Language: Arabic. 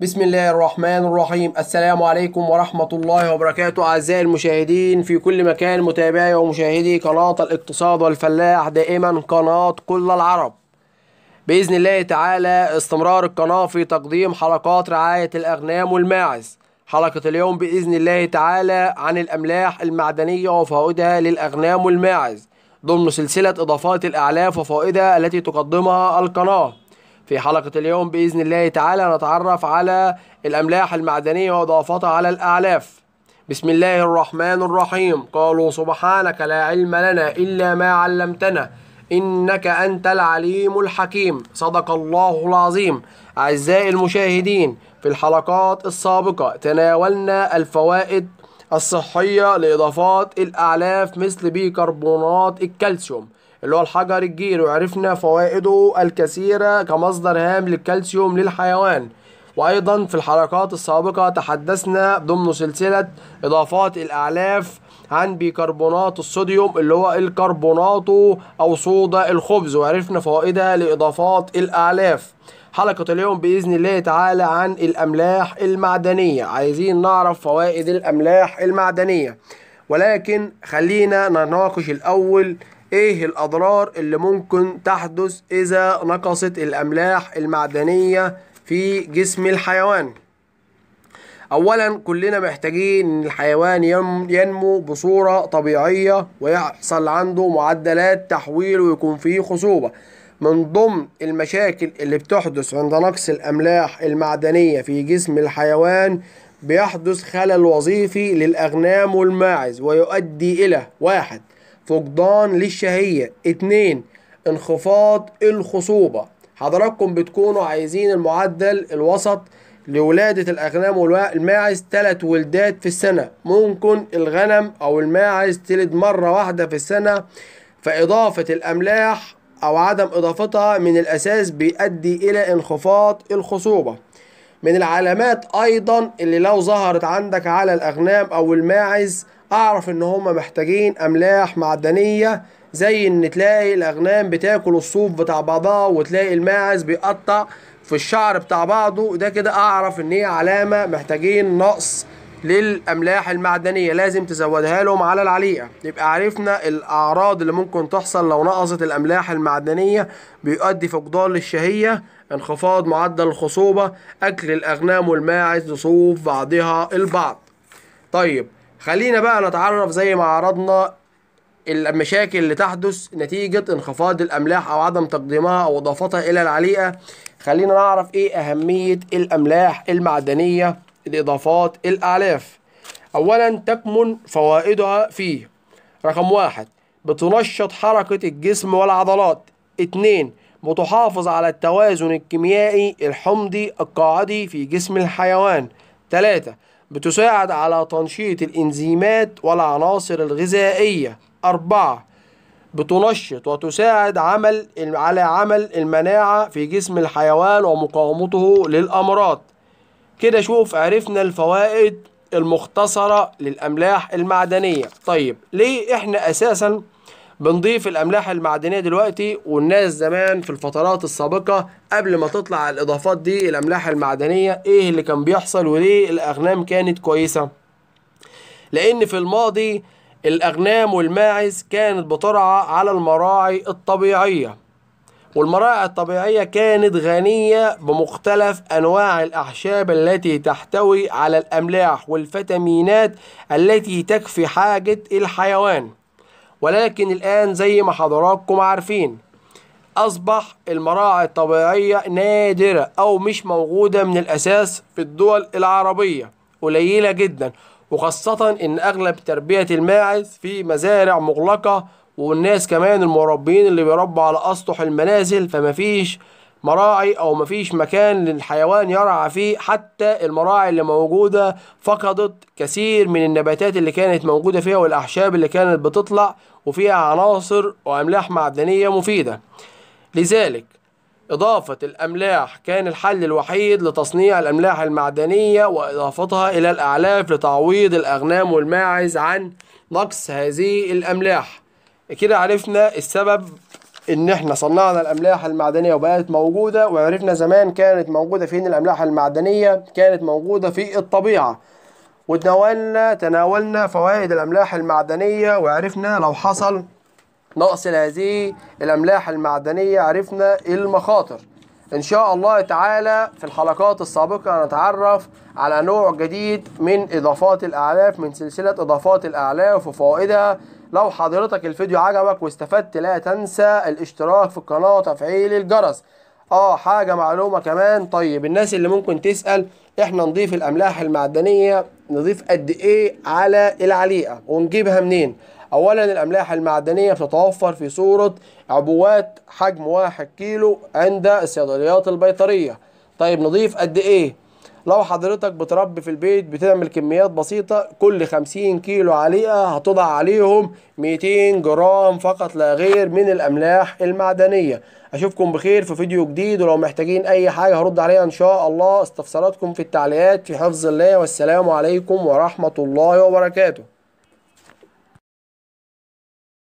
بسم الله الرحمن الرحيم السلام عليكم ورحمة الله وبركاته أعزائي المشاهدين في كل مكان متابعي ومشاهدي قناة الاقتصاد والفلاح دائما قناة كل العرب بإذن الله تعالى استمرار القناة في تقديم حلقات رعاية الأغنام والماعز حلقة اليوم بإذن الله تعالى عن الأملاح المعدنية وفوائدها للأغنام والماعز ضمن سلسلة إضافات الأعلاف وفوائدها التي تقدمها القناة في حلقة اليوم بإذن الله تعالى نتعرف على الأملاح المعدنية وإضافتها على الأعلاف بسم الله الرحمن الرحيم قالوا سبحانك لا علم لنا إلا ما علمتنا إنك أنت العليم الحكيم صدق الله العظيم أعزائي المشاهدين في الحلقات السابقة تناولنا الفوائد الصحية لإضافات الأعلاف مثل بيكربونات الكالسيوم اللي هو الحجر الجير وعرفنا فوائده الكثيرة كمصدر هام للكالسيوم للحيوان وأيضا في الحلقات السابقة تحدثنا ضمن سلسلة إضافات الأعلاف عن بيكربونات الصوديوم اللي هو الكربوناتو أو صودا الخبز وعرفنا فوائدها لإضافات الأعلاف حلقة اليوم بإذن الله تعالى عن الأملاح المعدنية عايزين نعرف فوائد الأملاح المعدنية ولكن خلينا نناقش الأول ايه الاضرار اللي ممكن تحدث اذا نقصت الاملاح المعدنية في جسم الحيوان اولا كلنا محتاجين ان الحيوان ينمو بصورة طبيعية ويحصل عنده معدلات تحويل ويكون فيه خصوبة من ضمن المشاكل اللي بتحدث عند نقص الاملاح المعدنية في جسم الحيوان بيحدث خلل وظيفي للأغنام والماعز ويؤدي إلى واحد فقدان للشهية اتنين انخفاض الخصوبة حضراتكم بتكونوا عايزين المعدل الوسط لولادة الأغنام والماعز تلات ولدات في السنة ممكن الغنم أو الماعز تلد مرة واحدة في السنة فإضافة الأملاح أو عدم إضافتها من الأساس بيؤدي إلى انخفاض الخصوبة من العلامات أيضا اللي لو ظهرت عندك على الأغنام أو الماعز اعرف ان هم محتاجين املاح معدنيه زي ان تلاقي الاغنام بتاكل الصوف بتاع بعضها وتلاقي الماعز بيقطع في الشعر بتاع بعضه ده كده اعرف ان هي علامه محتاجين نقص للاملاح المعدنيه لازم تزودها لهم على العليقه يبقى عرفنا الاعراض اللي ممكن تحصل لو نقصت الاملاح المعدنيه بيؤدي فقدان للشهيه انخفاض معدل الخصوبه اكل الاغنام والماعز لصوف بعضها البعض طيب خلينا بقى نتعرف زي ما عرضنا المشاكل اللي تحدث نتيجة انخفاض الأملاح أو عدم تقديمها أو إضافتها إلى العليقة خلينا نعرف إيه أهمية الأملاح المعدنية الإضافات الأعلاف أولا تكمن فوائدها فيه رقم واحد بتنشط حركة الجسم والعضلات اتنين بتحافظ على التوازن الكيميائي الحمضي القاعدي في جسم الحيوان تلاتة بتساعد على تنشيط الإنزيمات والعناصر الغذائية أربعة بتنشط وتساعد عمل على عمل المناعة في جسم الحيوان ومقاومته للأمراض كده شوف عرفنا الفوائد المختصرة للأملاح المعدنية طيب ليه إحنا أساساً بنضيف الأملاح المعدنية دلوقتي والناس زمان في الفترات السابقة قبل ما تطلع الإضافات دي الأملاح المعدنية إيه اللي كان بيحصل وليه الأغنام كانت كويسة لأن في الماضي الأغنام والماعز كانت بترعى على المراعي الطبيعية والمراعي الطبيعية كانت غنية بمختلف أنواع الأعشاب التي تحتوي على الأملاح والفيتامينات التي تكفي حاجة الحيوان ولكن الآن زي ما حضراتكم عارفين أصبح المراعي الطبيعية نادرة أو مش موجودة من الأساس في الدول العربية قليلة جدا وخاصة إن أغلب تربية الماعز في مزارع مغلقة والناس كمان المربيين اللي بيربوا على أسطح المنازل فمفيش مراعي أو مفيش مكان للحيوان يرعى فيه حتى المراعي اللي موجودة فقدت كثير من النباتات اللي كانت موجودة فيها والأعشاب اللي كانت بتطلع وفيها عناصر وأملاح معدنية مفيدة لذلك إضافة الأملاح كان الحل الوحيد لتصنيع الأملاح المعدنية وإضافتها إلى الأعلاف لتعويض الأغنام والماعز عن نقص هذه الأملاح كده عرفنا السبب إن إحنا صنعنا الأملاح المعدنية وبقت موجودة وعرفنا زمان كانت موجودة فين الأملاح المعدنية كانت موجودة في الطبيعة وتناولنا تناولنا فوائد الأملاح المعدنية وعرفنا لو حصل نقص لهذه الأملاح المعدنية عرفنا المخاطر إن شاء الله تعالى في الحلقات السابقة هنتعرف على نوع جديد من إضافات الأعلاف من سلسلة إضافات الأعلاف وفوائدها لو حضرتك الفيديو عجبك واستفدت لا تنسى الاشتراك في القناة وتفعيل الجرس اه حاجة معلومة كمان طيب الناس اللي ممكن تسأل احنا نضيف الأملاح المعدنية نضيف قد ايه على العليقه ونجيبها منين اولا الاملاح المعدنيه بتتوفر في صوره عبوات حجم واحد كيلو عند الصيدليات البيطريه طيب نضيف قد ايه لو حضرتك بتربي في البيت بتعمل كميات بسيطة كل 50 كيلو عليها هتضع عليهم 200 جرام فقط لا غير من الأملاح المعدنية أشوفكم بخير في فيديو جديد ولو محتاجين أي حاجة هرد عليها إن شاء الله استفساراتكم في التعليقات في حفظ الله والسلام عليكم ورحمة الله وبركاته